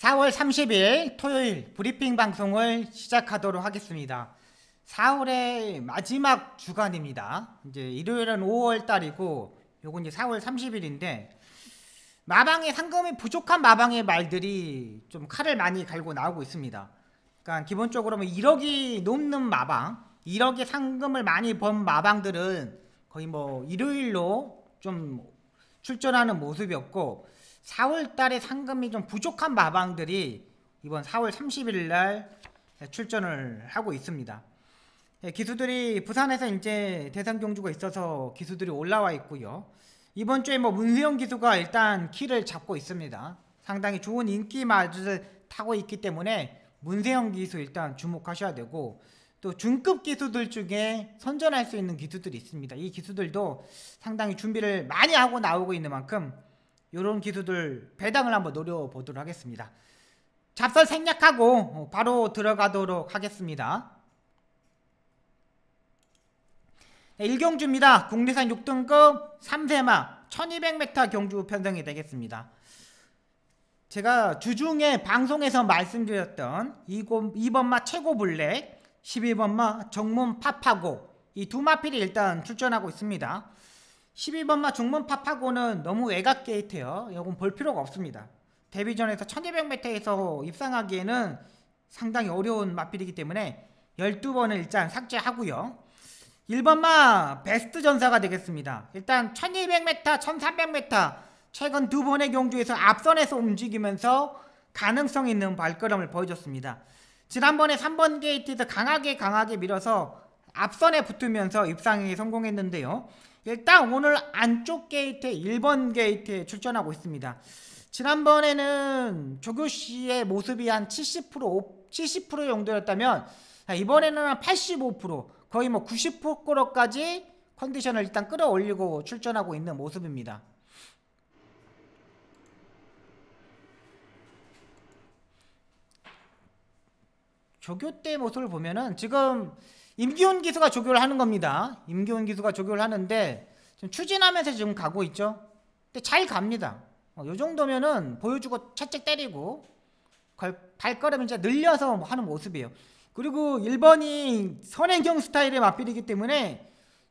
4월 30일 토요일 브리핑 방송을 시작하도록 하겠습니다. 4월의 마지막 주간입니다. 이제 일요일은 5월 달이고 요건 이제 4월 30일인데 마방의 상금이 부족한 마방의 말들이 좀 칼을 많이 갈고 나오고 있습니다. 그러니까 기본적으로 뭐 1억이 넘는 마방, 1억의 상금을 많이 번 마방들은 거의 뭐 일요일로 좀 출전하는 모습이었고 4월 달에 상금이 좀 부족한 마방들이 이번 4월 30일 날 출전을 하고 있습니다. 예, 기수들이 부산에서 이제 대상 경주가 있어서 기수들이 올라와 있고요. 이번 주에 뭐문세영 기수가 일단 키를 잡고 있습니다. 상당히 좋은 인기 마주를 타고 있기 때문에 문세영 기수 일단 주목하셔야 되고 또 중급 기수들 중에 선전할 수 있는 기수들이 있습니다. 이 기수들도 상당히 준비를 많이 하고 나오고 있는 만큼 이런 기수들 배당을 한번 노려보도록 하겠습니다. 잡설 생략하고 어, 바로 들어가도록 하겠습니다. 네, 일경주입니다. 국내산 6등급 3세마 1200m 경주 편성이 되겠습니다. 제가 주중에 방송에서 말씀드렸던 2번마 최고블랙, 12번마 정문 파파고 이 두 마필이 일단 출전하고 있습니다. 11번마 중문 파파고는 너무 외곽 게이트예요. 이건 볼 필요가 없습니다. 데뷔전에서 1200m에서 입상하기에는 상당히 어려운 마필이기 때문에 12번을 일단 삭제하고요. 1번마 베스트 전사가 되겠습니다. 일단 1200m, 1300m 최근 두 번의 경주에서 앞선에서 움직이면서 가능성 있는 발걸음을 보여줬습니다. 지난번에 3번 게이트에서 강하게 강하게 밀어서 앞선에 붙으면서 입상에 성공했는데요. 일단 예, 오늘 안쪽 게이트 1번 게이트에 출전하고 있습니다. 지난번에는 조교 씨의 모습이 한 70% 70% 정도였다면 이번에는 한85% 거의 뭐 90%까지 컨디션을 일단 끌어올리고 출전하고 있는 모습입니다. 조교 때 모습을 보면은 지금 임기훈 기수가 조교를 하는 겁니다. 임기훈 기수가 조교를 하는데 지금 추진하면서 지금 가고 있죠. 근데 잘 갑니다. 어, 요 정도면은 보여주고 채찍 때리고 발걸음을 이제 늘려서 뭐 하는 모습이에요. 그리고 1번이 선행경 스타일의 맞비리기 때문에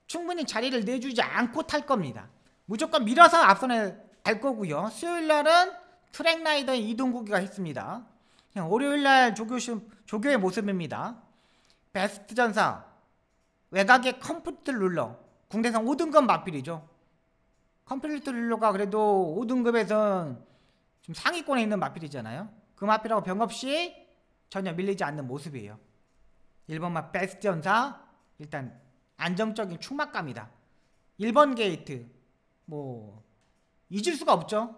충분히 자리를 내주지 않고 탈 겁니다. 무조건 밀어서 앞선에 갈 거고요. 수요일 날은 트랙라이더 이동국이가 했습니다. 그냥 월요일 날 조교, 조교의 모습입니다. 베스트 전사 외곽의 컴퓨터 룰러 국내선 5등급 마필이죠 컴퓨터 룰러가 그래도 5등급에선 좀 상위권에 있는 마필이잖아요그마필하고 병없이 전혀 밀리지 않는 모습이에요 1번만 베스트 전사 일단 안정적인 충막감이다 1번 게이트 뭐 잊을 수가 없죠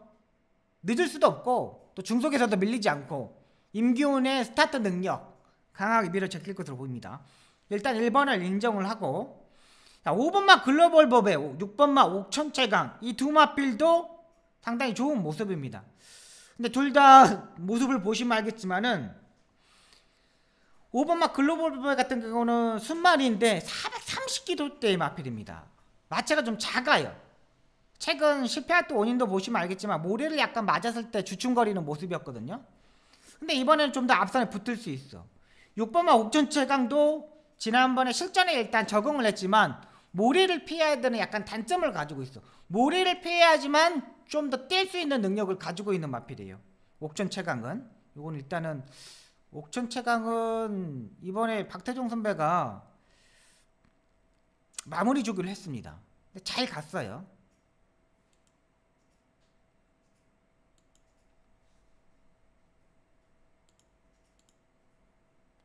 늦을 수도 없고 또 중속에서도 밀리지 않고 임기훈의 스타트 능력 강하게 밀어제길 것으로 보입니다. 일단 1번을 인정을 하고 자, 5번마 글로벌 법에 6번마 옥천채강 이 두 마필도 상당히 좋은 모습입니다. 근데 둘 다 모습을 보시면 알겠지만은 5번마 글로벌 법에 같은 경우는 순말인데 430kg대의 마필입니다. 마체가 좀 작아요. 최근 실패할 때 원인도 보시면 알겠지만 모래를 약간 맞았을 때 주춤거리는 모습이었거든요. 근데 이번에는 좀 더 앞선에 붙을 수 있어. 육범아 옥천철강도 지난번에 실전에 일단 적응을 했지만 모래를 피해야 되는 약간 단점을 가지고 있어. 모래를 피해야지만 좀 더 뗄 수 있는 능력을 가지고 있는 마필이에요. 옥천채강은 이건 일단은 옥천채강은 이번에 박태종 선배가 마무리 주기로 했습니다. 잘 갔어요.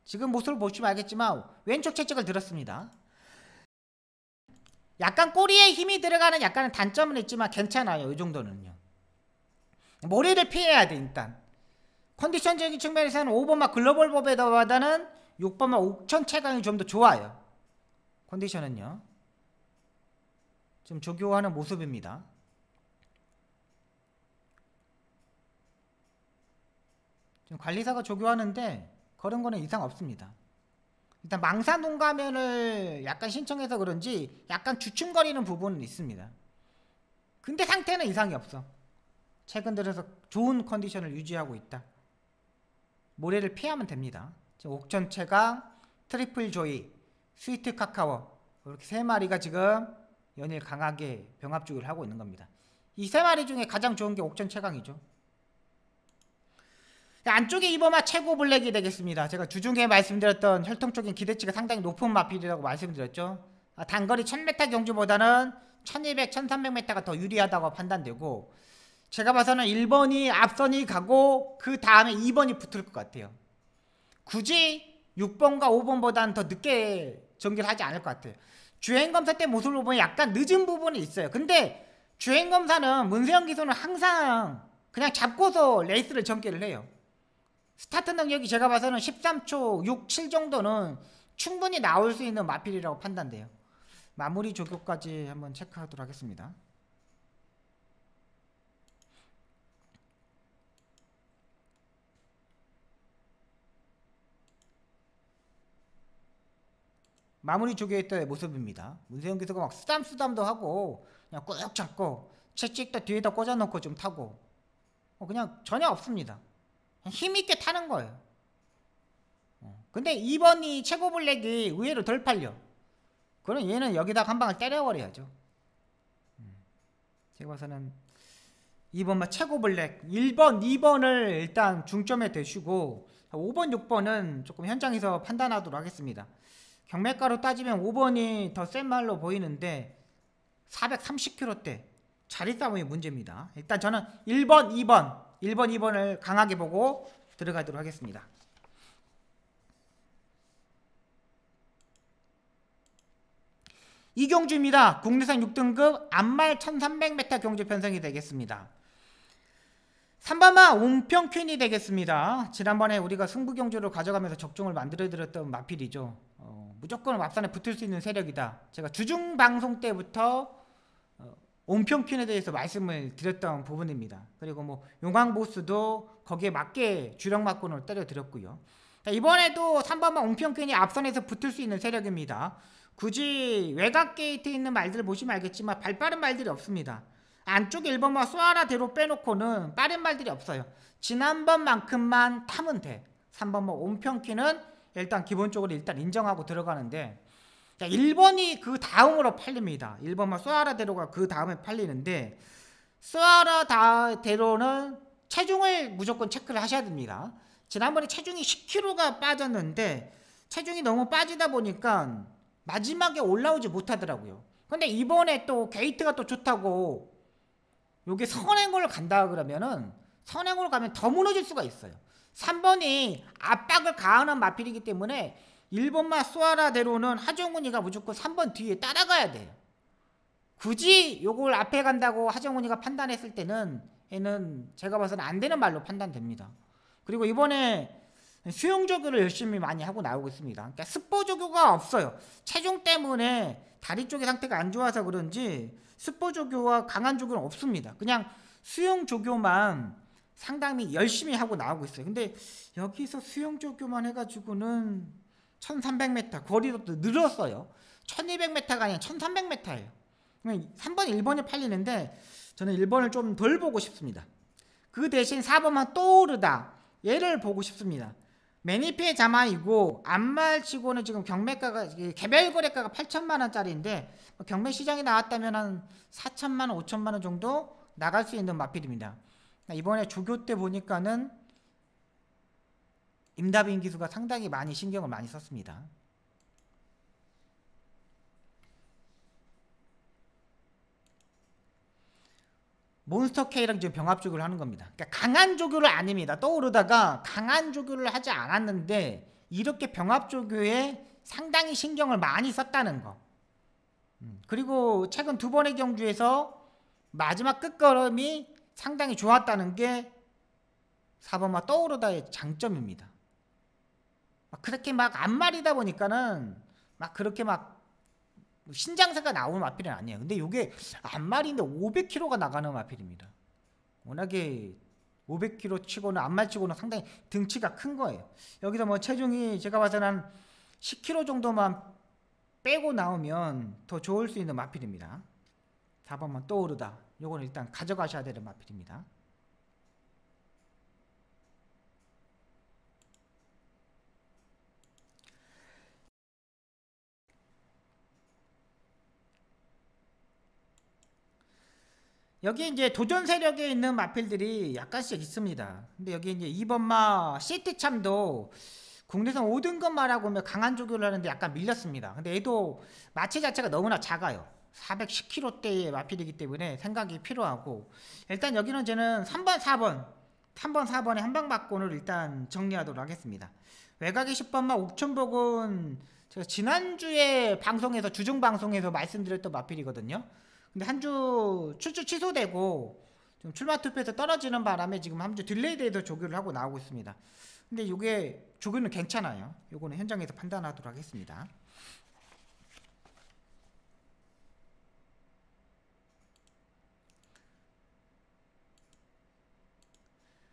지금 모습을 보시면 알겠지만 왼쪽 채찍을 들었습니다. 약간 꼬리에 힘이 들어가는 약간의 단점은 있지만 괜찮아요. 이 정도는요. 머리를 피해야 돼 일단. 컨디션적인 측면에서는 5번만 글로벌 법에다보다는 6번만 옥천 체강이좀 더 좋아요. 컨디션은요. 지금 조교하는 모습입니다. 지금 관리사가 조교하는데 그런 거는 이상 없습니다. 일단 망사 농가면을 약간 신청해서 그런지 약간 주춤거리는 부분은 있습니다. 근데 상태는 이상이 없어. 최근 들어서 좋은 컨디션을 유지하고 있다. 모래를 피하면 됩니다. 지금 옥천체가 트리플 조이, 스위트 카카오 이렇게 세 마리가 지금 연일 강하게 병합 주기를 하고 있는 겁니다. 이 세 마리 중에 가장 좋은 게 옥천 최강이죠. 안쪽에 입어아 최고 블랙이 되겠습니다. 제가 주중에 말씀드렸던 혈통 쪽인 기대치가 상당히 높은 마필이라고 말씀드렸죠. 아, 단거리 1000m 경주보다는 1200, 1300m가 더 유리하다고 판단되고 제가 봐서는 1번이 앞선이 가고 그 다음에 2번이 붙을 것 같아요. 굳이 6번과 5번보다는 더 늦게 전개를 하지 않을 것 같아요. 주행검사 때 모습을 보면 약간 늦은 부분이 있어요. 근데 주행검사는 문세영 기수는 항상 그냥 잡고서 레이스를 전개를 해요. 스타트 능력이 제가 봐서는 13초 6, 7 정도는 충분히 나올 수 있는 마필이라고 판단돼요. 마무리 조교까지 한번 체크하도록 하겠습니다. 마무리 조교의던 모습입니다. 문세영 기수가 막 쓰담쓰담도 하고 그냥 꾹 잡고 채찍도 뒤에다 꽂아놓고 좀 타고 뭐 그냥 전혀 없습니다. 힘있게 타는 거예요. 어, 근데 2번이 최고 블랙이 의외로 덜 팔려. 그럼 얘는 여기다 한 방을 때려버려야죠. 음, 제가 봐서는 2번만 최고 블랙 1번, 2번을 일단 중점에 대시고 5번, 6번은 조금 현장에서 판단하도록 하겠습니다. 경매가로 따지면 5번이 더 센 말로 보이는데 4 3 0 k m 대 자리 싸움이 문제입니다. 일단 저는 1번, 2번 1번, 2번을 강하게 보고 들어가도록 하겠습니다. 이경주입니다. 국내산 6등급 안말 1300m 경주 편성이 되겠습니다. 3번마 온평퀸이 되겠습니다. 지난번에 우리가 승부경주를 가져가면서 적중을 만들어드렸던 마필이죠. 어, 무조건 맙산에 붙을 수 있는 세력이다. 제가 주중방송 때부터 온평균에 대해서 말씀을 드렸던 부분입니다. 그리고 뭐 용광보수도 거기에 맞게 주력 막군을 때려드렸고요. 자, 이번에도 3번만 온평균이 앞선에서 붙을 수 있는 세력입니다. 굳이 외곽 게이트에 있는 말들을 보시면 알겠지만 발빠른 말들이 없습니다. 안쪽 1번만 쏘아라대로 빼놓고는 빠른 말들이 없어요. 지난번만큼만 타면 돼. 3번만 온평퀸은 일단 기본적으로 일단 인정하고 들어가는데 자, 1번이 그 다음으로 팔립니다. 1번만 쏘아라 대로가 그 다음에 팔리는데 쏘아라 다 대로는 체중을 무조건 체크를 하셔야 됩니다. 지난번에 체중이 10kg가 빠졌는데 체중이 너무 빠지다 보니까 마지막에 올라오지 못하더라고요. 근데 이번에 또 게이트가 또 좋다고 요게 선행으로 간다 그러면은 선행으로 가면 더 무너질 수가 있어요. 3번이 압박을 가하는 마필이기 때문에 일본마 소아라대로는 하정훈이가 무조건 3번 뒤에 따라가야 돼. 굳이 요걸 앞에 간다고 하정훈이가 판단했을 때는 얘는 제가 봐서는 안 되는 말로 판단됩니다. 그리고 이번에 수영 조교를 열심히 많이 하고 나오고 있습니다. 그러니까 스포 조교가 없어요. 체중 때문에 다리 쪽의 상태가 안 좋아서 그런지 스포 조교와 강한 조교는 없습니다. 그냥 수영 조교만 상당히 열심히 하고 나오고 있어요. 근데 여기서 수영 조교만 해가지고는 1300m 거리도 늘었어요. 1200m가 아니라 1300m예요. 3번 이 1번이 팔리는데 저는 1번을 좀 덜 보고 싶습니다. 그 대신 4번만 떠오르다 얘를 보고 싶습니다. 매니페 자마이고 안말치고는 지금 경매가가 개별 거래가가 8천만 원짜리인데 경매 시장에 나왔다면 한 4천만 원, 5천만 원 정도 나갈 수 있는 마필입니다. 이번에 조교 때 보니까는 임다빈 기수가 상당히 많이 신경을 많이 썼습니다. 몬스터 K랑 지금 병합 조교를 하는 겁니다. 그러니까 강한 조교를 아닙니다. 떠오르다가 강한 조교를 하지 않았는데 이렇게 병합 조교에 상당히 신경을 많이 썼다는 거. 음, 그리고 최근 두 번의 경주에서 마지막 끝걸음이 상당히 좋았다는 게 사범화 떠오르다의 장점입니다. 막 그렇게 막 앞말이다 보니까는 막 그렇게 막 신장사가 나오는 마필은 아니에요. 근데 이게 앞말인데 500kg가 나가는 마필입니다. 워낙에 500kg 치고는 앞말 치고는 상당히 등치가 큰 거예요. 여기서 뭐 체중이 제가 봐서는 한 10kg 정도만 빼고 나오면 더 좋을 수 있는 마필입니다. 4번만 떠오르다. 요거는 일단 가져가셔야 되는 마필입니다. 여기 이제 도전 세력에 있는 마필들이 약간씩 있습니다. 근데 여기 이제 2번마 시티참도 국내선 5등급 마라고하면 강한 조교를 하는데 약간 밀렸습니다. 근데 얘도 마체 자체가 너무나 작아요. 4 1 0 k m 대의 마필이기 때문에 생각이 필요하고 일단 여기는 저는 3번, 4번 3번, 4번의 한방박권을 일단 정리하도록 하겠습니다. 외곽의 10번마 옥천복은 제가 지난주에 방송에서 주중방송에서 말씀드렸던 마필이거든요. 근데 한 주 출주 취소되고 좀 출마 투표에서 떨어지는 바람에 지금 한 주 딜레이돼서 조교를 하고 나오고 있습니다. 근데 이게 조교는 괜찮아요. 요거는 현장에서 판단하도록 하겠습니다.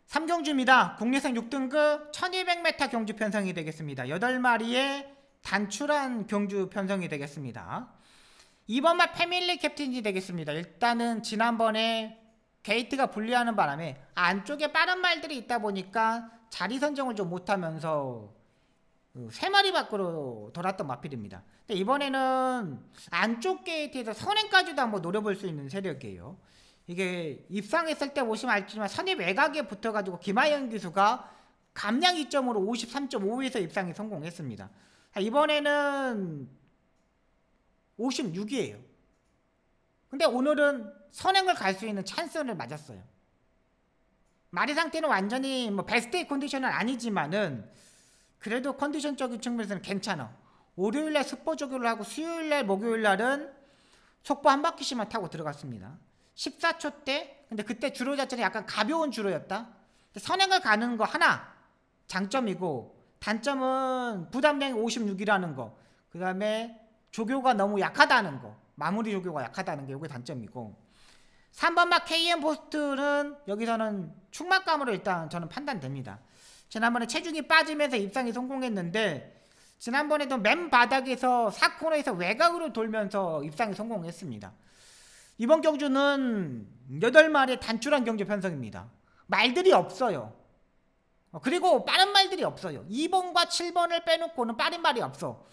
삼경주입니다. 국내선 6등급 1200m 경주 편성이 되겠습니다. 8마리의 단출한 경주 편성이 되겠습니다. 이번 말 패밀리 캡틴이 되겠습니다. 일단은 지난번에 게이트가 분리하는 바람에 안쪽에 빠른 말들이 있다 보니까 자리 선정을 좀 못하면서 그 세 마리 밖으로 돌았던 마필입니다. 근데 이번에는 안쪽 게이트에서 선행까지도 한번 노려볼 수 있는 세력이에요. 이게 입상했을 때 보시면 알지만 선입 외곽에 붙어가지고 김하연 기수가 감량 이점으로 53.5에서 입상에 성공했습니다. 이번에는 56이에요. 근데 오늘은 선행을 갈 수 있는 찬스를 맞았어요. 마리 상태는 완전히 뭐 베스트의 컨디션은 아니지만은 그래도 컨디션적인 측면에서는 괜찮아. 월요일날 스포 조교를 하고 수요일날 목요일날은 속보 한 바퀴씩만 타고 들어갔습니다. 14초 때 근데 그때 주로 자체는 약간 가벼운 주로였다. 선행을 가는 거 하나 장점이고 단점은 부담량이 56이라는 거. 그 다음에 조교가 너무 약하다는 거. 마무리 조교가 약하다는 게 이게 단점이고 3번막 KM 포스트는 여기서는 충막감으로 일단 저는 판단됩니다. 지난번에 체중이 빠지면서 입상이 성공했는데 지난번에도 맨 바닥에서 4코너에서 외곽으로 돌면서 입상이 성공했습니다. 이번 경주는 8마리의 단출한 경주 편성입니다. 말들이 없어요. 그리고 빠른 말들이 없어요. 2번과 7번을 빼놓고는 빠른 말이 없어.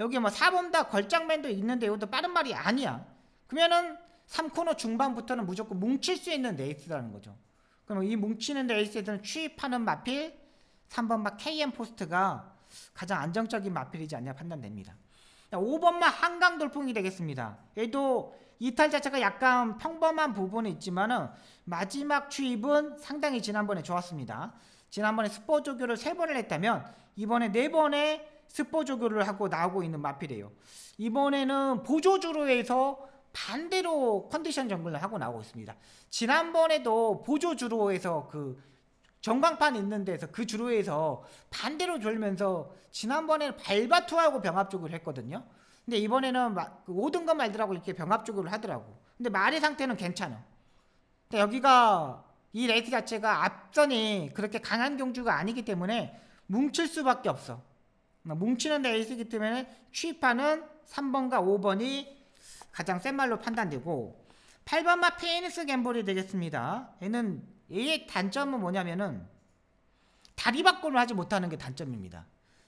여기 뭐 사범다 걸장맨도 있는데 이것도 빠른 말이 아니야. 그러면은 3코너 중반부터는 무조건 뭉칠 수 있는 레이스라는 거죠. 그럼 이 뭉치는 레이스에서는 취입하는 마필 3번 막 KM 포스트가 가장 안정적인 마필이지 않냐 판단됩니다. 5번만 한강 돌풍이 되겠습니다. 얘도 이탈 자체가 약간 평범한 부분은 있지만은 마지막 취입은 상당히 지난번에 좋았습니다. 지난번에 스포 조교를 3번을 했다면 이번에 4번에 스포 조교를 하고 나오고 있는 마필이에요. 이번에는 보조주로 에서 반대로 컨디션 점검을 하고 나오고 있습니다. 지난번에도 보조주로 에서그 전광판 있는 데서 그 주로에서 반대로 돌면서 지난번에는 발바투하고 병합조교를 했거든요. 근데 이번에는 5등급 그 말들하고 이렇게 병합조교를 하더라고. 근데 말의 상태는 괜찮아. 근데 여기가 이 레이스 자체가 앞선이 그렇게 강한 경주가 아니기 때문에 뭉칠 수밖에 없어. 어, 뭉치는 데에이스기 때문에 취판는 3번과 5번이 가장 센 말로 판단되고 8번과 페이니스 갬볼이 되겠습니다. 얘는 얘의 단점은 뭐냐면은 다리 바꿈을 하지 못하는 게 단점입니다.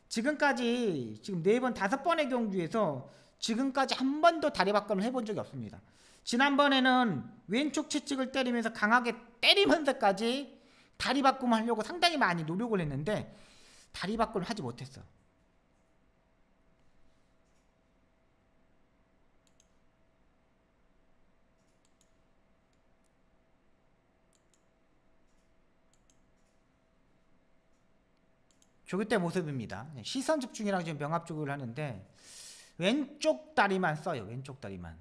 지금까지 지금 네번 다섯 번의 경주에서 지금까지 한 번도 다리 바꿈을 해본 적이 없습니다. 지난번에는 왼쪽 채찍을 때리면서 강하게 때리면서까지 다리 바꿈을 하려고 상당히 많이 노력을 했는데 다리 바꿈을 하지 못했어. 조교 때 모습입니다. 네, 시선 집중이랑 지금 병합조교를 하는데 왼쪽 다리만 써요. 왼쪽 다리만.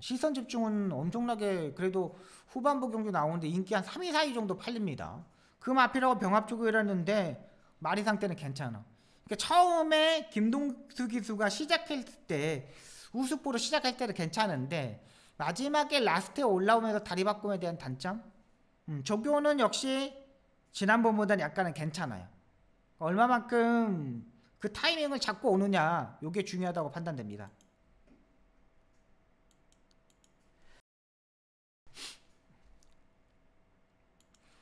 시선 집중은 엄청나게 그래도 후반부 경주 나오는데 인기 한 3위, 4위 정도 팔립니다. 금앞이하고 그 병합조교를 했는데 말이 상태는 괜찮아. 그러니까 처음에 김동수 기수가 시작했을 때우습포로 시작할 때는 괜찮은데 마지막에 라스트에 올라오면서 다리 바꿈에 대한 단점? 음, 조교는 역시 지난번보다는 약간은 괜찮아요. 얼마만큼 그 타이밍을 잡고 오느냐 이게 중요하다고 판단됩니다.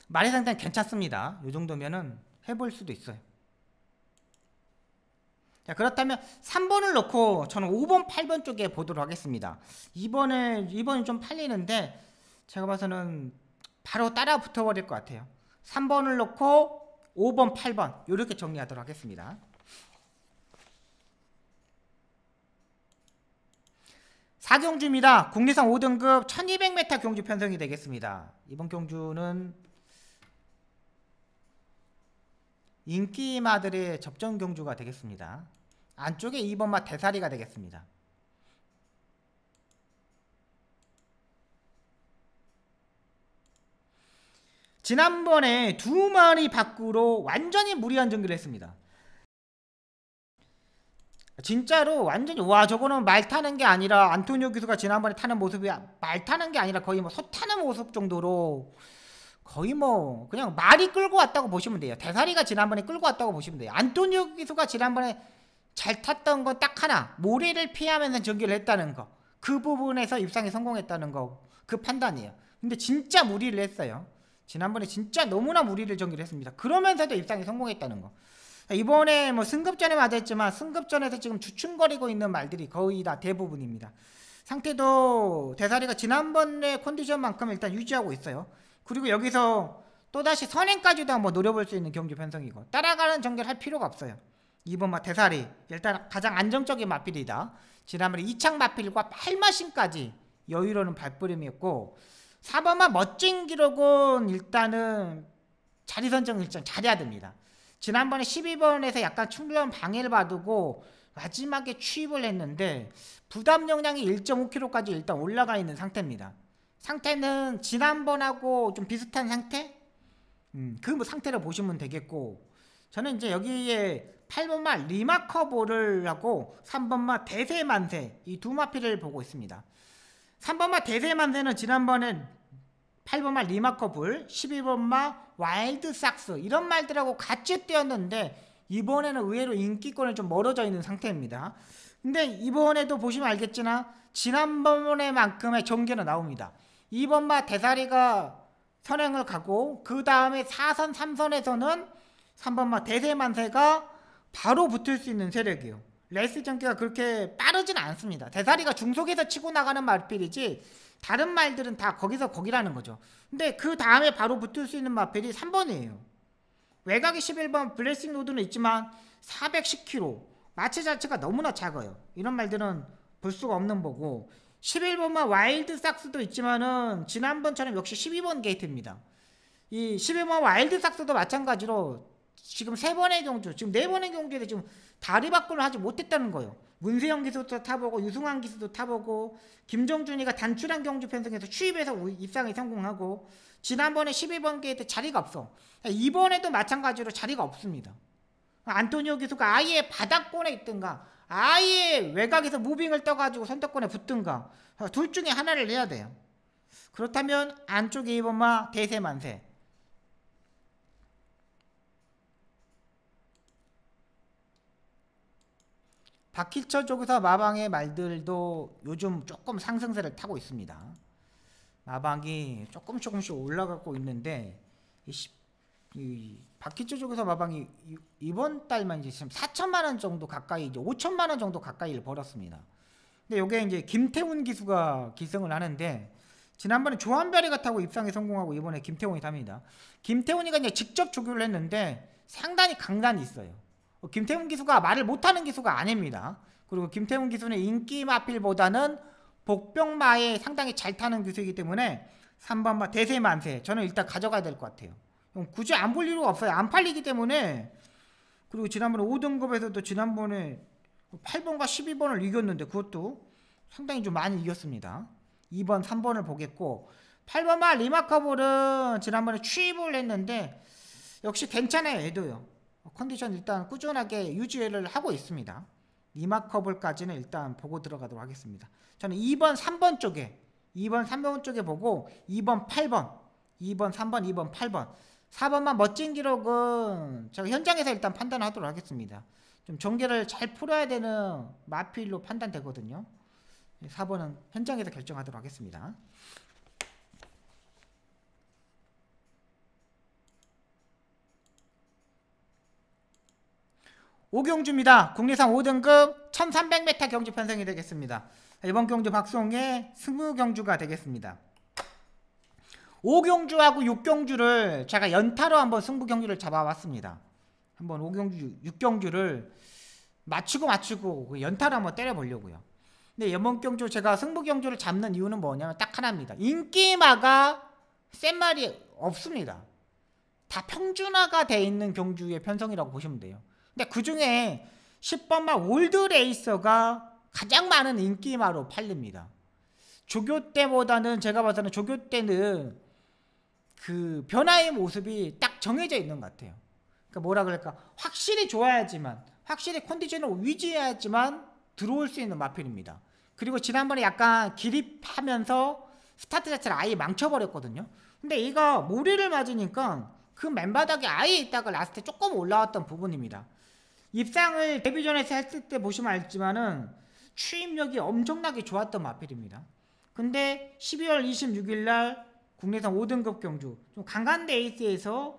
말의 상태는 괜찮습니다. 이 정도면은 해볼 수도 있어요. 자, 그렇다면 3번을 놓고 저는 5번, 8번 쪽에 보도록 하겠습니다. 2번을, 2번이 좀 팔리는데 제가 봐서는 바로 따라 붙어버릴 것 같아요. 3번을 놓고 5번, 8번 이렇게 정리하도록 하겠습니다. 사경주입니다. 국내선 5등급 1200m 경주 편성이 되겠습니다. 이번 경주는 인기마들의 접전 경주가 되겠습니다. 안쪽에 2번마 대사리가 되겠습니다. 지난번에 두 마리 밖으로 완전히 무리한 전기를 했습니다 진짜로 완전히 와 저거는 말 타는 게 아니라 안토니오 기수가 지난번에 타는 모습이 말 타는 게 아니라 거의 뭐 소 타는 모습 정도로 거의 뭐 그냥 말이 끌고 왔다고 보시면 돼요 대사리가 지난번에 끌고 왔다고 보시면 돼요 안토니오 기수가 지난번에 잘 탔던 건 딱 하나 모래를 피하면서 전기를 했다는 거 그 부분에서 입상에 성공했다는 거 그 판단이에요 근데 진짜 무리를 했어요 지난번에 진짜 너무나 무리를 전기를 했습니다. 그러면서도 입상에 성공했다는 거. 이번에 뭐 승급전에 맞았지만 승급전에서 지금 주춤거리고 있는 말들이 거의 다 대부분입니다. 상태도 대사리가 지난번에 컨디션만큼 일단 유지하고 있어요. 그리고 여기서 또다시 선행까지도 한번 노려볼 수 있는 경기 편성이고 따라가는 전개를 할 필요가 없어요. 이번 마 대사리 일단 가장 안정적인 마필이다. 지난번에 2창 마필과 8마신까지 여유로운 발부림이었고 4번만 멋진 기록은 일단은 자리 선정 일정 잘해야 됩니다. 지난번에 12번에서 약간 충돌 방해를 받고 마지막에 취입을 했는데 부담 용량이 1.5kg까지 일단 올라가 있는 상태입니다. 상태는 지난번하고 좀 비슷한 상태? 음, 그 뭐 상태를 보시면 되겠고 저는 이제 여기에 8번만 리마커볼을 하고 3번만 대세만세 이 두 마피를 보고 있습니다. 3번마 대세만세는 지난번에 8번마 리마커블, 12번마 와일드삭스 이런 말들하고 같이 뛰었는데 이번에는 의외로 인기권에 좀 멀어져 있는 상태입니다. 근데 이번에도 보시면 알겠지만 지난번에만큼의 전개는 나옵니다. 2번마 대사리가 선행을 가고 그 다음에 4선, 3선에서는 3번마 대세만세가 바로 붙을 수 있는 세력이에요. 레이스 전기가 그렇게 빠르진 않습니다. 대사리가 중속에서 치고 나가는 마필이지 다른 말들은 다 거기서 거기라는 거죠. 근데 그 다음에 바로 붙을 수 있는 마필이 3번이에요. 외곽이 11번 블레싱 노드는 있지만 410km 마체 자체가 너무나 작아요. 이런 말들은 볼 수가 없는 거고 11번만 와일드 삭스도 있지만은 지난번처럼 역시 12번 게이트입니다. 이 11번 와일드 삭스도 마찬가지로 지금 세 번의 경주, 지금 네 번의 경주에서 지금 다리 바꾸를 하지 못했다는 거예요. 문세영 기수도 타보고 유승환 기수도 타보고 김정준이가 단출한 경주 편성에서 취입해서 입상에 성공하고 지난번에 11번기에 때 자리가 없어. 이번에도 마찬가지로 자리가 없습니다. 안토니오 기수가 아예 바닥권에 있든가 아예 외곽에서 무빙을 떠가지고 선택권에 붙든가 둘 중에 하나를 해야 돼요. 그렇다면 안쪽에 2번마 대세 만세 박희철 쪽에서 마방의 말들도 요즘 조금 상승세를 타고 있습니다. 마방이 조금 조금씩 올라가고 있는데 박희철 쪽에서 마방이 이번 달만 이제 지금 4천만 원 정도 가까이 이제 5천만 원 정도 가까이를 벌었습니다. 근데 이게 이제 김태훈 기수가 기승을 하는데 지난번에 조한별이가 타고 입상에 성공하고 이번에 김태훈이 탑니다. 김태훈이가 이제 직접 조교를 했는데 상당히 강단이 있어요. 어, 김태훈 기수가 말을 못하는 기수가 아닙니다. 그리고 김태훈 기수는 인기 마필보다는 복병마에 상당히 잘 타는 기수이기 때문에 3번마 대세만세 저는 일단 가져가야 될 것 같아요. 굳이 안 볼 이유가 없어요. 안 팔리기 때문에 그리고 지난번에 5등급에서도 지난번에 8번과 12번을 이겼는데 그것도 상당히 좀 많이 이겼습니다. 2번, 3번을 보겠고 8번마 리마커볼은 지난번에 취입을 했는데 역시 괜찮아요. 얘도요. 컨디션 일단 꾸준하게 유지를 하고 있습니다. 이마커블까지는 일단 보고 들어가도록 하겠습니다. 저는 2번, 3번 쪽에 2번, 3번 쪽에 보고 2번, 8번 2번, 3번, 2번, 8번 4번만 멋진 기록은 제가 현장에서 일단 판단하도록 하겠습니다. 좀종계를잘 풀어야 되는 마필로 판단되거든요. 4번은 현장에서 결정하도록 하겠습니다. 오경주입니다. 국내상 5등급 1300m 경주 편성이 되겠습니다. 이번 경주 박송홍의 승무 경주가 되겠습니다. 5경주하고 6경주를 제가 연타로 한번 승부 경주를 잡아왔습니다. 한번 5경주, 6경주를 맞추고 맞추고 그 연타로 한번 때려보려고요. 근데 이번 경주 제가 승부 경주를 잡는 이유는 뭐냐면 딱 하나입니다. 인기마가 센 말이 없습니다. 다 평준화가 돼 있는 경주의 편성이라고 보시면 돼요. 근데 그 중에 10번만 올드레이서가 가장 많은 인기마로 팔립니다. 조교 때보다는 제가 봐서는 조교 때는 그 변화의 모습이 딱 정해져 있는 것 같아요. 그러니까 뭐라 그럴까 확실히 좋아야지만 확실히 컨디션을 위지해야지만 들어올 수 있는 마필입니다. 그리고 지난번에 약간 기립하면서 스타트 자체를 아예 망쳐버렸거든요. 근데 이거 모래를 맞으니까 그 맨바닥에 아예 있다가 라스트에 조금 올라왔던 부분입니다. 입상을 데뷔전에서 했을 때 보시면 알지만은 추임력이 엄청나게 좋았던 마필입니다. 근데 12월 26일 날 국내선 5등급 경주 좀 강간대 에이스에서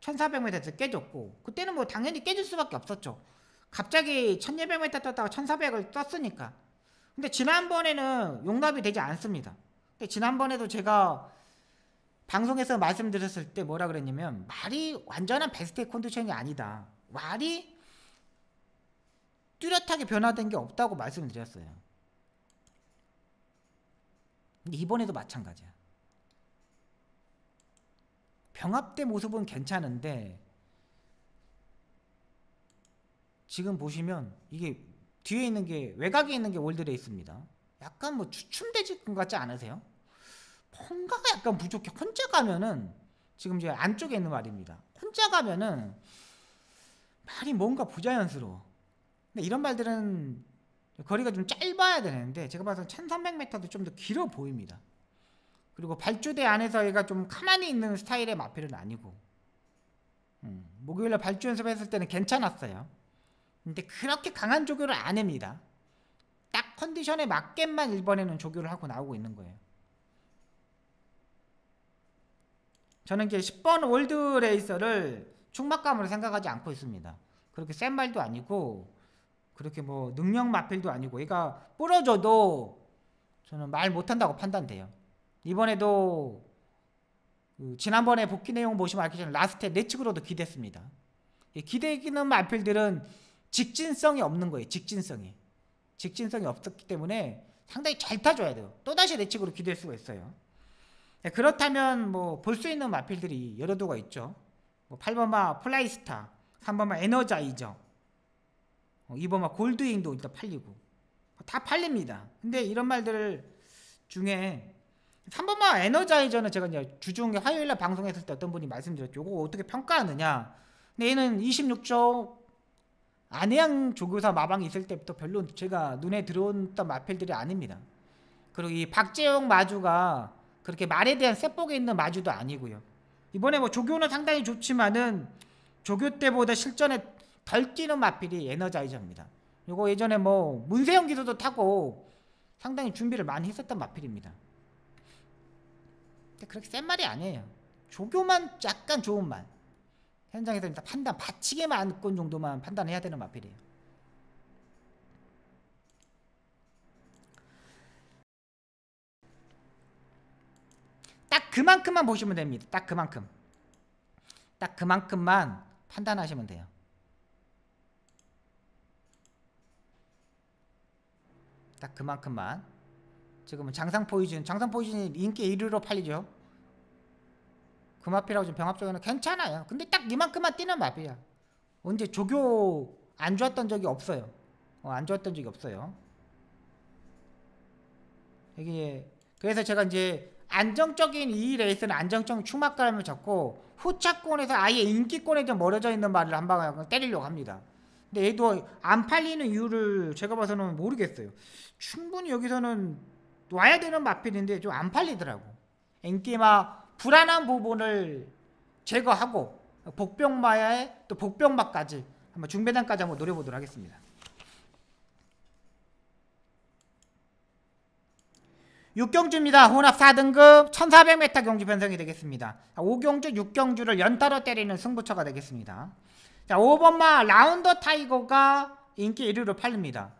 1400m에서 깨졌고 그때는 뭐 당연히 깨질 수밖에 없었죠. 갑자기 1200m 떴다가 1400을 떴으니까. 근데 지난번에는 용납이 되지 않습니다. 근데 지난번에도 제가 방송에서 말씀드렸을 때 뭐라 그랬냐면 말이 완전한 베스트 컨디션이 아니다. 말이 뚜렷하게 변화된 게 없다고 말씀을 드렸어요. 근데 이번에도 마찬가지야. 병합된 모습은 괜찮은데 지금 보시면 이게 뒤에 있는 게 외곽에 있는 게 월드레 있습니다. 약간 뭐 추춤돼지금 같지 않으세요? 뭔가가 약간 부족해. 혼자 가면은 지금 이제 안쪽에 있는 말입니다. 혼자 가면은 말이 뭔가 부자연스러워. 이런 말들은 거리가 좀 짧아야 되는데 제가 봐서 1300m도 좀 더 길어 보입니다. 그리고 발주대 안에서 얘가 좀 가만히 있는 스타일의 마필은 아니고 음, 목요일날 발주 연습했을 때는 괜찮았어요. 근데 그렇게 강한 조교를 안 합니다. 딱 컨디션에 맞게만 이번에는 조교를 하고 나오고 있는 거예요. 저는 이제 10번 월드 레이서를 충막감으로 생각하지 않고 있습니다. 그렇게 센 말도 아니고 그렇게 뭐 능력 마필도 아니고 얘가 그러니까 부러져도 저는 말 못한다고 판단돼요. 이번에도 그 지난번에 복귀 내용 보시면 알겠지만 라스트에 내측으로도 기대했습니다 기대기는 마필들은 직진성이 없는 거예요. 직진성이. 직진성이 없었기 때문에 상당히 잘 타줘야 돼요. 또다시 내측으로 기댈 수가 있어요. 네, 그렇다면 뭐 볼 수 있는 마필들이 여러 도가 있죠. 뭐 8번마 플라이스타, 3번마 에너자이저, 어, 이번 막 골드윙도 일단 팔리고 다 팔립니다. 근데 이런 말들 중에 3 번만 에너자이저는 제가 이제 주중에 화요일 날 방송했을 때 어떤 분이 말씀드렸죠. 이거 어떻게 평가하느냐. 근데 얘는 26조 안양 해 조교사 마방이 있을 때부터 별로 제가 눈에 들어온던 마필들이 아닙니다. 그리고 이 박재영 마주가 그렇게 말에 대한 세복에 있는 마주도 아니고요. 이번에 뭐 조교는 상당히 좋지만은 조교 때보다 실전에 덜뛰는 마필이 에너자이저입니다. 이거 예전에 뭐 문세영 기도도 타고 상당히 준비를 많이 했었던 마필입니다. 근데 그렇게 센 말이 아니에요. 조교만 약간 좋은 말. 현장에서 일단 판단 받치게만 안건 정도만 판단해야 되는 마필이에요. 딱 그만큼만 보시면 됩니다. 딱 그만큼. 딱 그만큼만 판단하시면 돼요. 딱 그만큼만 지금은 장상 포이즌 장상 포이즌이 인기 1위로 팔리죠 금화필하고 그 지 병합적으로는 괜찮아요 근데 딱 이만큼만 뛰는 맵이야 언제 조교 안 좋았던 적이 없어요 어, 안 좋았던 적이 없어요 이게 그래서 제가 이제 안정적인 이 레이스는 안정적인 추막감을 잡고 후차권에서 아예 인기권에 좀 멀어져 있는 말을 한 방향 때리려고 합니다 근데 얘도 안 팔리는 이유를 제가 봐서는 모르겠어요. 충분히 여기서는 와야 되는 마필인데 좀 안 팔리더라고. 엔게마 불안한 부분을 제거하고 복병마에 야또 복병마까지 한번 중배단까지 한번 노려보도록 하겠습니다. 6경주입니다. 혼합 4등급 1400m 경주 변성이 되겠습니다. 5경주, 아, 6경주를 연타로 때리는 승부처가 되겠습니다. 자, 5번마 라운더 타이거가 인기 1위로 팔립니다.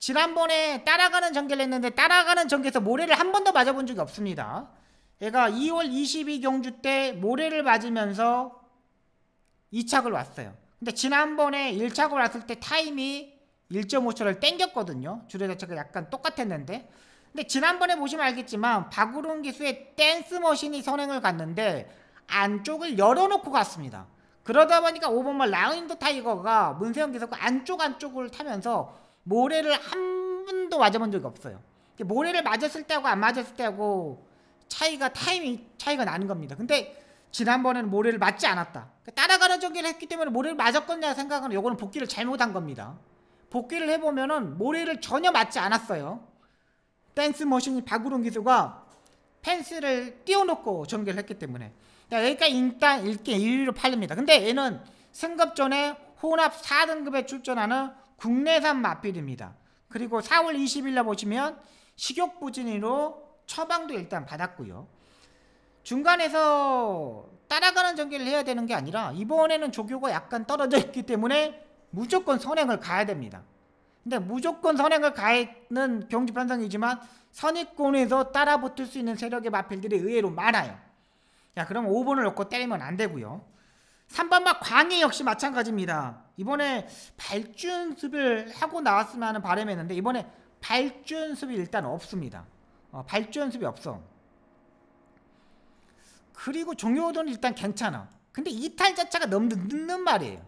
지난번에 따라가는 전개를 했는데 따라가는 전개에서 모래를 한 번도 맞아본 적이 없습니다. 얘가 2월 22 경주 때 모래를 맞으면서 2착을 왔어요. 근데 지난번에 1착을 왔을 때 타임이 1.5초를 땡겼거든요. 주례 자체가 약간 똑같았는데 근데 지난번에 보시면 알겠지만 박우룡 기수의 댄스 머신이 선행을 갔는데 안쪽을 열어놓고 갔습니다. 그러다 보니까 오버말 라운드 타이거가 문세영 기사가 안쪽 안쪽을 타면서 모래를 한 번도 맞아본 적이 없어요. 모래를 맞았을 때하고 안 맞았을 때하고 차이가 타이밍 차이가 나는 겁니다. 근데 지난번에는 모래를 맞지 않았다. 그러니까 따라가는 전기를 했기 때문에 모래를 맞았겠냐 생각하는 요거는 복귀를 잘못한 겁니다. 복귀를 해보면은 모래를 전혀 맞지 않았어요. 댄스 머신이 박우론 기수가 펜스를 띄워놓고 전개를 했기 때문에 여기가 일단 1개 1위로 팔립니다. 근데 얘는 승급 전에 혼합 4등급에 출전하는 국내산 맛비입니다 그리고 4월 20일 날 보시면 식욕부진으로 처방도 일단 받았고요. 중간에서 따라가는 전개를 해야 되는 게 아니라 이번에는 조교가 약간 떨어져 있기 때문에 무조건 선행을 가야 됩니다. 근데 무조건 선행을 가는 경기 편성이지만 선입권에서 따라붙을 수 있는 세력의 마필들이 의외로 많아요. 자, 그럼 5번을 넣고 때리면 안 되고요. 3번만 광해 역시 마찬가지입니다. 이번에 발준습을 하고 나왔으면 하는 바람이었는데 이번에 발준습이 일단 없습니다. 어, 발준습이 없어. 그리고 종료도는 일단 괜찮아. 근데 이탈 자체가 너무 늦는 말이에요.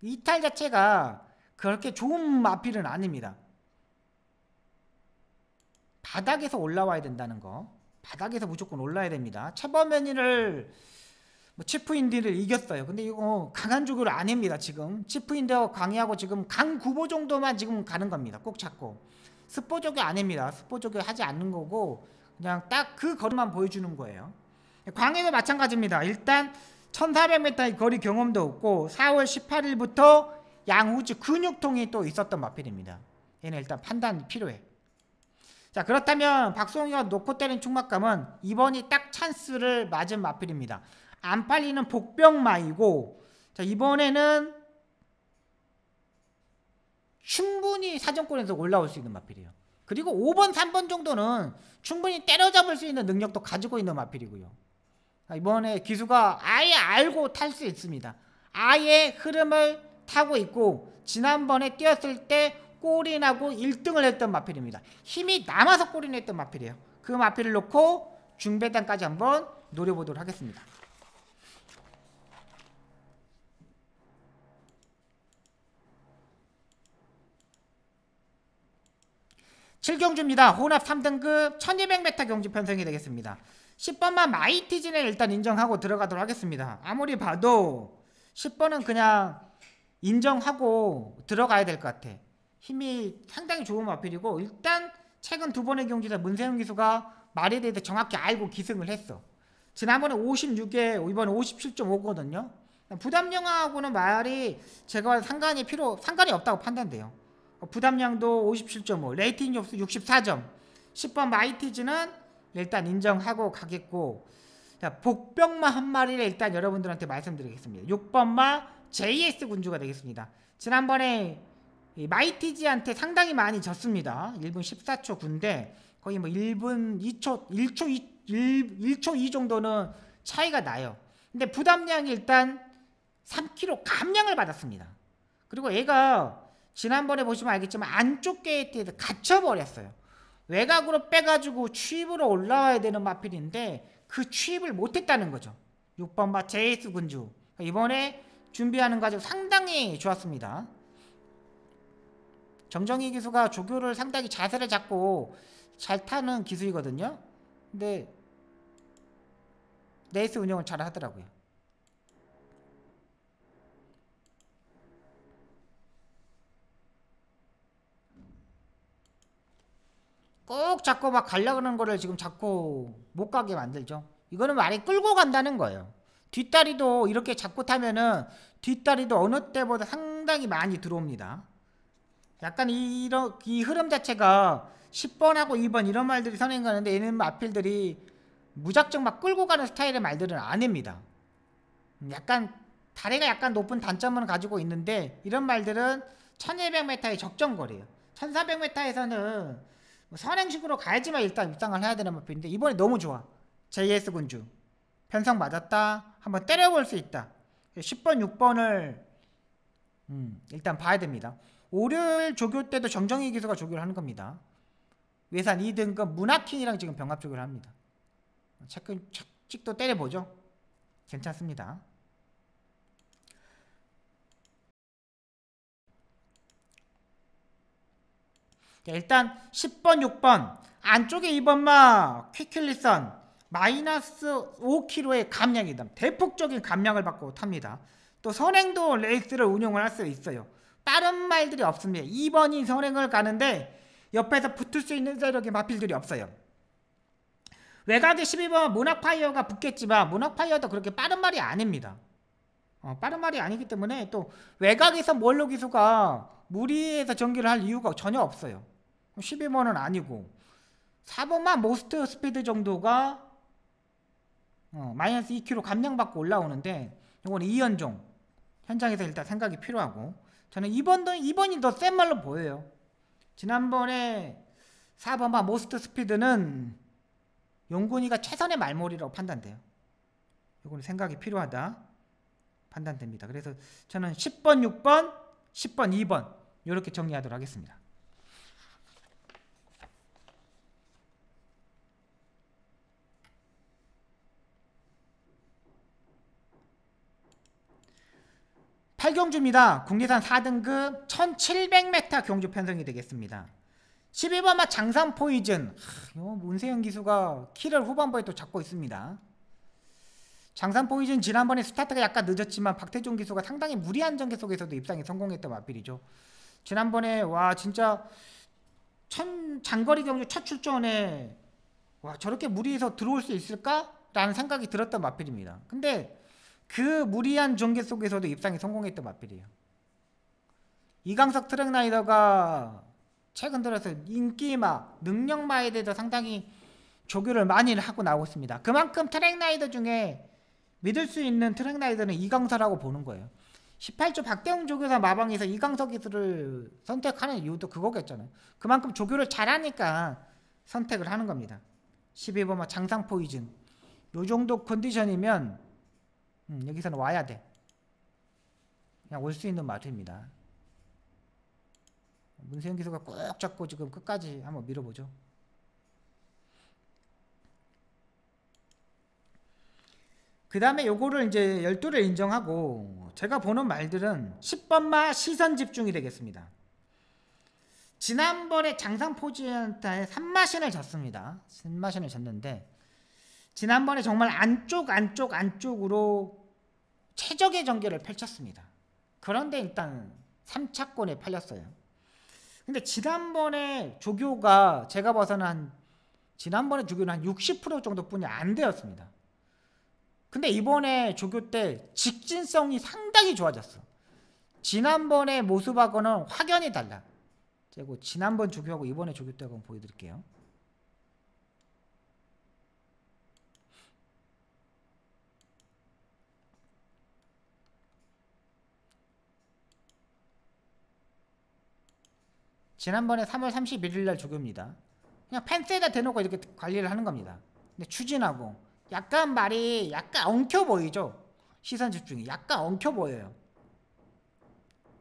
이탈 자체가 그렇게 좋은 마필은 아닙니다. 바닥에서 올라와야 된다는 거. 바닥에서 무조건 올라야 됩니다. 체버맨이를 뭐 치프인디를 이겼어요. 근데 이거 어, 강한 쪽으로 아닙니다. 지금 치프인디하고 강의하고 지금 강 구보 정도만 지금 가는 겁니다. 꼭 잡고 스포 쪽교 아닙니다. 스포 쪽교 하지 않는 거고 그냥 딱 그 거리만 보여주는 거예요. 광해도 마찬가지입니다. 일단 1400m의 거리 경험도 없고 4월 18일부터 양후지 근육통이 또 있었던 마필입니다. 얘는 일단 판단이 필요해. 자 그렇다면 박송희가 놓고 때린 총막감은 이번이 딱 찬스를 맞은 마필입니다. 안 팔리는 복병마이고 자 이번에는 충분히 사정권에서 올라올 수 있는 마필이에요. 그리고 5번, 3번 정도는 충분히 때려잡을 수 있는 능력도 가지고 있는 마필이고요. 이번에 기수가 아예 알고 탈 수 있습니다. 아예 흐름을 타고 있고 지난번에 뛰었을 때 골인하고 1등을 했던 마필입니다. 힘이 남아서 골인했던 마필이에요. 그 마필을 놓고 중배단까지 한번 노려보도록 하겠습니다. 7경주입니다 혼합 3등급 1200m 경주 편성이 되겠습니다. 10번만 마이티진을 일단 인정하고 들어가도록 하겠습니다. 아무리 봐도 10번은 그냥 인정하고 들어가야 될 것 같아. 힘이 상당히 좋은 마필이고 일단 최근 두 번의 경기 다 문세윤 기수가 말에 대해서 정확히 알고 기승을 했어. 지난번에 56에 이번에 57.5거든요. 부담량하고는 말이 제가 상관이 필요 상관이 없다고 판단돼요. 부담량도 57.5, 레이팅 점수 64점. 10번 마이티즈는 일단 인정하고 가겠고 자, 복병마 한 마리를 일단 여러분들한테 말씀드리겠습니다. 6번마 JS 군주가 되겠습니다. 지난번에 마이티지한테 상당히 많이 졌습니다. 1분 14초 군인데 거의 뭐 1분 2초, 1초 2, 1, 1초 2 정도는 차이가 나요. 근데 부담량이 일단 3kg 감량을 받았습니다. 그리고 얘가 지난번에 보시면 알겠지만 안쪽 게이트에서 갇혀버렸어요. 외곽으로 빼가지고 취입으로 올라와야 되는 마필인데 그 취입을 못했다는 거죠. 6번마 제이스 군주. 이번에 준비하는 과정 상당히 좋았습니다. 정정희 기수가 조교를 상당히 자세를 잡고 잘 타는 기수이거든요. 근데 레이스 운영을 잘 하더라고요. 꼭 잡고 막갈라그 하는 거를 지금 잡고 못 가게 만들죠. 이거는 말이 끌고 간다는 거예요. 뒷다리도 이렇게 잡고 타면은 뒷다리도 어느 때보다 상당히 많이 들어옵니다. 약간 이, 런이 흐름 자체가 10번하고 2번 이런 말들이 선행하는데 얘는 마필들이 무작정 막 끌고 가는 스타일의 말들은 아닙니다. 음, 약간 다리가 약간 높은 단점은 가지고 있는데 이런 말들은 1200m의 적정거리예요. 1400m에서는 뭐 선행식으로 가야지만 일단 입상을 해야 되는 마필인데 이번에 너무 좋아. JS 군주. 편성 맞았다. 한번 때려볼 수 있다. 10번, 6번을 음, 일단 봐야 됩니다. 월요일 조교 때도 정정희 기수가 조교를 하는 겁니다. 외산 2등급 문학킹이랑 지금 병합 조교를 합니다. 착근, 착직도 때려보죠. 괜찮습니다. 일단 10번, 6번 안쪽에 2번마 퀴킬리선 마이너스 5kg의 감량이다. 대폭적인 감량을 받고 탑니다. 또 선행도 레이스를 운영을 할 수 있어요. 다른 말들이 없습니다. 2번이 선행을 가는데 옆에서 붙을 수 있는 세력이 마필들이 없어요. 외곽에 12번 문학파이어가 붙겠지만 문학파이어도 그렇게 빠른 말이 아닙니다. 어, 빠른 말이 아니기 때문에 또 외곽에서 멀로 기수가 무리해서 전기를 할 이유가 전혀 없어요. 12번은 아니고 4번만 모스트 스피드 정도가 어, 마이너스 2kg 감량받고 올라오는데 이건 2연종 현장에서 일단 생각이 필요하고 저는 이번도, 이번이 더 센 말로 보여요. 지난번에 4번바 모스트 스피드는 용군이가 최선의 말몰이라고 판단돼요. 이거는 생각이 필요하다 판단됩니다. 그래서 저는 10번, 6번, 10번, 2번 이렇게 정리하도록 하겠습니다. 팔경주입니다. 국내산 4등급 1700m 경주 편성이 되겠습니다. 11번 마 장산 포이즌 뭐 문세영 기수가 키를 후반부에 또 잡고 있습니다. 장산 포이즌 지난번에 스타트가 약간 늦었지만 박태종 기수가 상당히 무리한 전개 속에서도 입상에 성공했던 마필이죠. 지난번에 와 진짜 천, 장거리 경주 첫 출전에 와 저렇게 무리해서 들어올 수 있을까? 라는 생각이 들었던 마필입니다. 근데 그 무리한 전개 속에서도 입상이 성공했던 마필이에요. 이강석 트랙라이더가 최근 들어서 인기마, 능력마에 대해서 상당히 조교를 많이 하고 나오고 있습니다. 그만큼 트랙라이더 중에 믿을 수 있는 트랙라이더는 이강서라고 보는 거예요. 18조 박대웅 조교사 마방에서 이강석 기술을 선택하는 이유도 그거겠잖아요. 그만큼 조교를 잘하니까 선택을 하는 겁니다. 12번 뭐 장상 포이즌. 요 정도 컨디션이면 음, 여기서는 와야 돼. 그냥 올 수 있는 마트입니다 문세윤 기수가 꼭 잡고 지금 끝까지 한번 밀어보죠. 그 다음에 요거를 이제 열두를 인정하고 제가 보는 말들은 10번마 시선 집중이 되겠습니다. 지난번에 장상포지한테 3마신을 졌습니다. 3마신을 졌는데 지난번에 정말 안쪽 안쪽 안쪽으로 최적의 전개를 펼쳤습니다. 그런데 일단 3차권에 팔렸어요. 근데 지난번에 조교가 제가 봐서는 한 지난번에 조교는 한 60% 정도뿐이 안 되었습니다. 근데 이번에 조교 때 직진성이 상당히 좋아졌어. 지난번에 모습하고는 확연히 달라. 그리고 지난번 조교하고 이번에 조교 때하고 보여드릴게요. 지난번에 3월 31일 날 조교입니다. 그냥 펜스에다 대놓고 이렇게 관리를 하는 겁니다. 근데 추진하고 약간 말이 약간 엉켜 보이죠? 시선 집중이 약간 엉켜 보여요.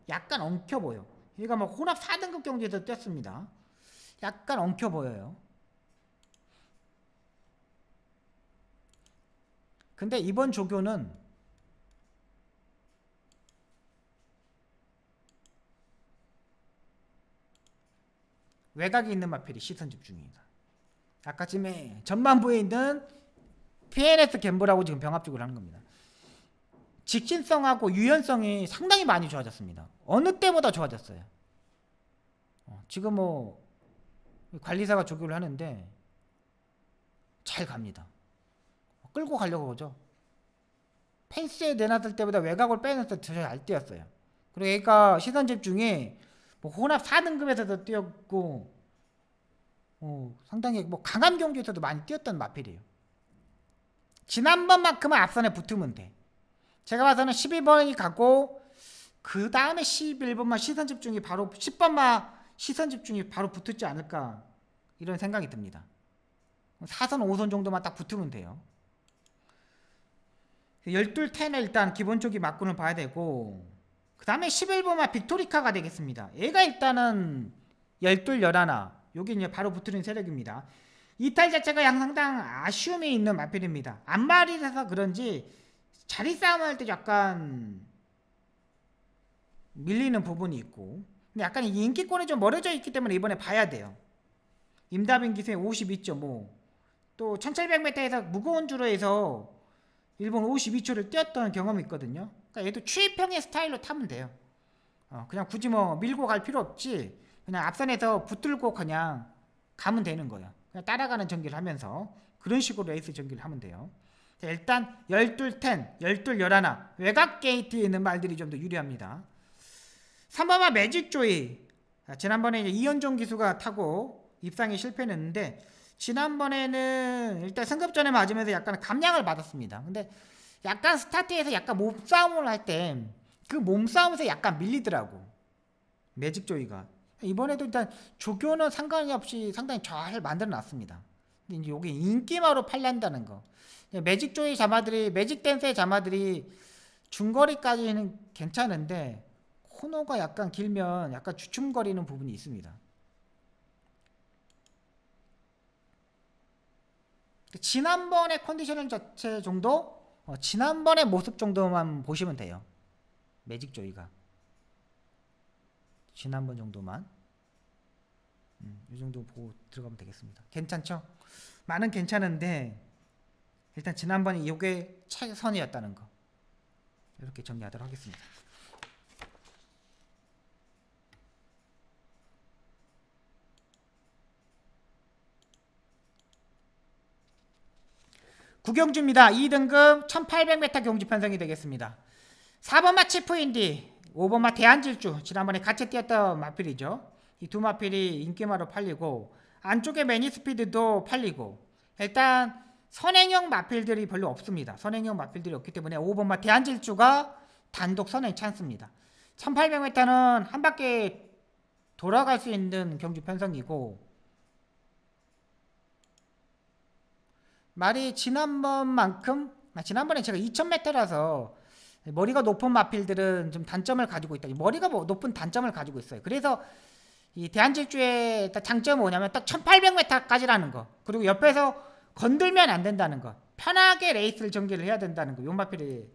약간 엉켜 보여. 얘가 그러니까 막 뭐 혼합 4등급 경기에서 뛰었습니다. 약간 엉켜 보여요. 근데 이번 조교는 외곽에 있는 마필이 시선 집중입니다. 아까쯤에 전반부에 있는 PNS 갬블하고 지금 병합적으로 하는 겁니다. 직진성하고 유연성이 상당히 많이 좋아졌습니다. 어느 때보다 좋아졌어요. 어, 지금 뭐 관리사가 조교를 하는데 잘 갑니다. 끌고 가려고 그죠 펜스에 내놨을 때보다 외곽을 빼놨을 때더잘 때였어요. 그리고 애 그러니까 시선 집중이 뭐 혼합 4등급에서도 뛰었고 어, 상당히 뭐 강한 경기에서도 많이 뛰었던 마필이에요. 지난번만큼은 앞선에 붙으면 돼. 제가 봐서는 12번이 가고 그 다음에 11번만 시선 집중이 바로 10번만 시선 집중이 바로 붙었지 않을까 이런 생각이 듭니다. 4선 5선 정도만 딱 붙으면 돼요. 12, 10을 일단 기본 쪽이 맞고는 봐야 되고 그 다음에 11번만 빅토리카가 되겠습니다. 얘가 일단은 12, 11요기 이제 바로 붙는 세력입니다. 이탈 자체가 양상당 아쉬움이 있는 마필입니다. 안마리라서 그런지 자리 싸움할 때 약간 밀리는 부분이 있고 근데 약간 인기권이 좀 멀어져 있기 때문에 이번에 봐야 돼요. 임다빈 기세 52.5또 1700m에서 무거운 주로에서 일본 52초를 뛰었던 경험이 있거든요. 그러니까 얘도 취입형의 스타일로 타면 돼요. 어, 그냥 굳이 뭐 밀고 갈 필요 없지. 그냥 앞선에서 붙들고 그냥 가면 되는 거예요. 그냥 따라가는 전기를 하면서 그런 식으로 레이스 전기를 하면 돼요. 자, 일단 12, 10, 12, 11 외곽 게이트에 있는 말들이 좀 더 유리합니다. 3번만 매직 조이. 자, 지난번에 이현종 기수가 타고 입상이 실패했는데 지난번에는 일단 승급전에 맞으면서 약간 감량을 받았습니다. 근데 약간 스타트에서 약간 몸싸움을 할 때 그 몸싸움에서 약간 밀리더라고. 매직조이가. 이번에도 일단 조교는 상관없이 상당히 잘 만들어놨습니다. 근데 이게 인기마로 팔린다는 거. 매직조이 자마들이 매직댄스의 자마들이 중거리까지는 괜찮은데 코너가 약간 길면 약간 주춤거리는 부분이 있습니다. 지난번에 컨디션 자체 정도 어, 지난번의 모습 정도만 보시면 돼요. 매직 조이가. 지난번 정도만. 음, 이 정도 보고 들어가면 되겠습니다. 괜찮죠? 많은 괜찮은데 일단 지난번에 이게 최선이었다는 거 이렇게 정리하도록 하겠습니다. 구경주입니다. 2등급 1800m 경주 편성이 되겠습니다. 4번마 치프인디, 5번마 대한질주 지난번에 같이 뛰었던 마필이죠. 이 두 마필이 인기마로 팔리고 안쪽에 매니스피드도 팔리고 일단 선행형 마필들이 별로 없습니다. 선행형 마필들이 없기 때문에 5번마 대한질주가 단독 선행 찬스입니다. 1800m는 한 바퀴 돌아갈 수 있는 경주 편성이고 말이 지난번만큼 지난번에 제가 2000m라서 머리가 높은 마필들은 좀 단점을 가지고 있다. 머리가 뭐 높은 단점을 가지고 있어요. 그래서 이 대한질주의 장점은 뭐냐면 딱 1800m까지라는 거. 그리고 옆에서 건들면 안 된다는 거. 편하게 레이스를 전개를 해야 된다는 거. 용마필의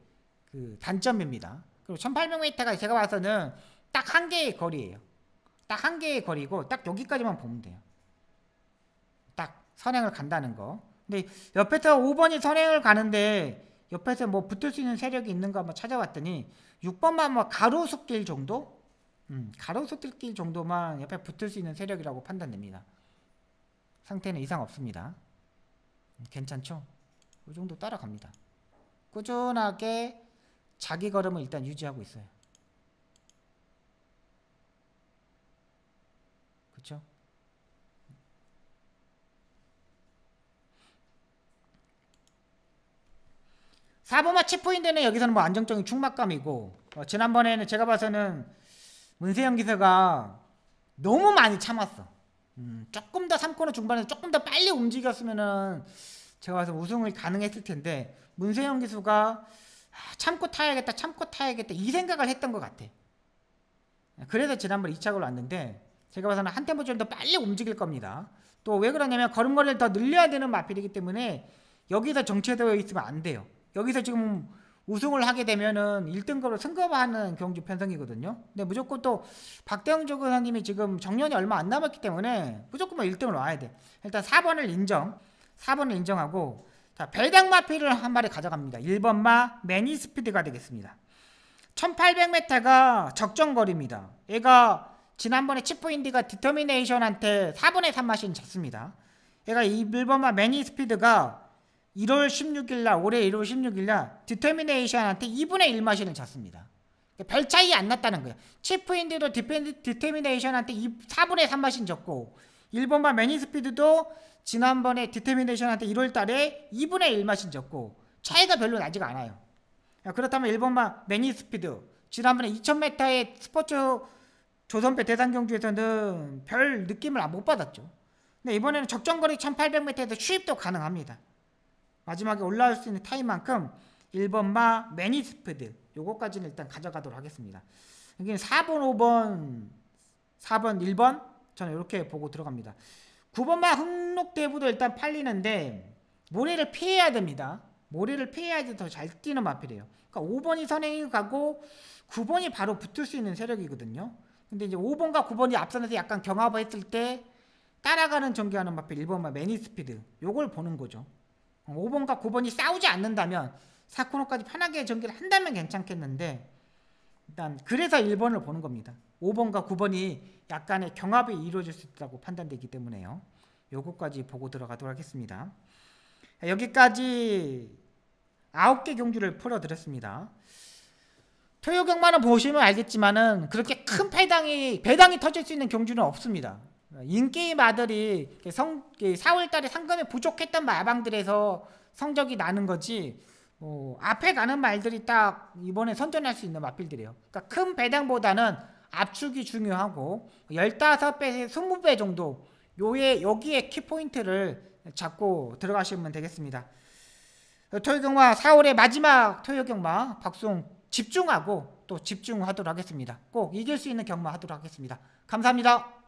그 단점입니다. 그리고 1800m가 제가 봐서는 딱 한 개의 거리예요. 딱 한 개의 거리고 딱 여기까지만 보면 돼요. 딱 선행을 간다는 거. 근데 옆에서 5번이 선행을 가는데 옆에서 뭐 붙을 수 있는 세력이 있는가 한번 뭐 찾아봤더니 6번만 뭐 가로수길 정도? 음, 가로수길 정도만 옆에 붙을 수 있는 세력이라고 판단됩니다. 상태는 이상 없습니다. 음, 괜찮죠? 이 정도 따라갑니다. 꾸준하게 자기 걸음을 일단 유지하고 있어요. 그렇죠? 사보마 치포인드는 여기서는 뭐 안정적인 충막감이고 어, 지난번에는 제가 봐서는 문세영 기사가 너무 많이 참았어. 음, 조금 더 3코너 중반에서 조금 더 빨리 움직였으면은 제가 봐서 우승을 가능했을 텐데 문세영 기수가 아, 참고 타야겠다 참고 타야겠다 이 생각을 했던 것 같아 그래서 지난번 2차로 왔는데 제가 봐서는 한 템포 좀 더 빨리 움직일 겁니다 또 왜 그러냐면 걸음걸이를 더 늘려야 되는 마필이기 때문에 여기서 정체되어 있으면 안 돼요 여기서 지금 우승을 하게 되면은 1등급으로 승급하는 경주 편성이거든요. 근데 무조건 또 박대영 조교사님이 지금 정년이 얼마 안 남았기 때문에 무조건 1등을 와야 돼. 일단 4번을 인정. 4번을 인정하고 자, 배당마피를 한 마리 가져갑니다. 1번 마 매니스피드가 되겠습니다. 1800m가 적정거리입니다. 얘가 지난번에 치프인디가 디터미네이션한테 4분의 3 마신 졌습니다. 얘가 1번마 매니스피드가 1월 16일 날 올해 1월 16일 날 디터미네이션한테 2분의 1 마신을 잤습니다별 그러니까 차이 안 났다는 거예요. 치프인디도 디터미네이션한테 4분의 3 마신 졌고 일본과 매니스피드도 지난번에 디터미네이션한테 1월 달에 2분의 1 마신 졌고 차이가 별로 나지가 않아요. 그렇다면 일본과 매니스피드 지난번에 2000m의 스포츠 조선배 대상 경주에서는 별 느낌을 못 받았죠. 근데 이번에는 적정거리 1800m에서 수입도 가능합니다. 마지막에 올라올 수 있는 타임만큼 1번 마 매니스프드 요거까지는 일단 가져가도록 하겠습니다. 이게 4번, 5번, 4번, 1번 저는 이렇게 보고 들어갑니다. 9번 마흑록대부도 일단 팔리는데 모래를 피해야 됩니다. 모래를 피해야지 더잘 뛰는 마필이에요. 그러니까 5번이 선행이 가고 9번이 바로 붙을 수 있는 세력이거든요. 근데 이제 5번과 9번이 앞선에서 약간 경합을 했을 때 따라가는 전개하는 마필 1번마 매니스피드 요걸 보는 거죠. 5번과 9번이 싸우지 않는다면 4코너까지 편하게 전개를 한다면 괜찮겠는데 일단 그래서 1번을 보는 겁니다. 5번과 9번이 약간의 경합이 이루어질 수 있다고 판단되기 때문에요. 요것까지 보고 들어가도록 하겠습니다. 여기까지 9개 경주를 풀어드렸습니다. 토요 경만는 보시면 알겠지만은 그렇게 큰 배당이 배당이 터질 수 있는 경주는 없습니다. 인게임 아들이 성 4월달에 상금이 부족했던 마방들에서 성적이 나는 거지 어, 앞에 가는 말들이 딱 이번에 선전할 수 있는 마필들이에요. 그러니까 큰 배당보다는 압축이 중요하고 15배에서 20배 정도 요에 여기에 키포인트를 잡고 들어가시면 되겠습니다. 토요경마 4월의 마지막 토요경마 박송 집중하고 또 집중하도록 하겠습니다. 꼭 이길 수 있는 경마 하도록 하겠습니다. 감사합니다.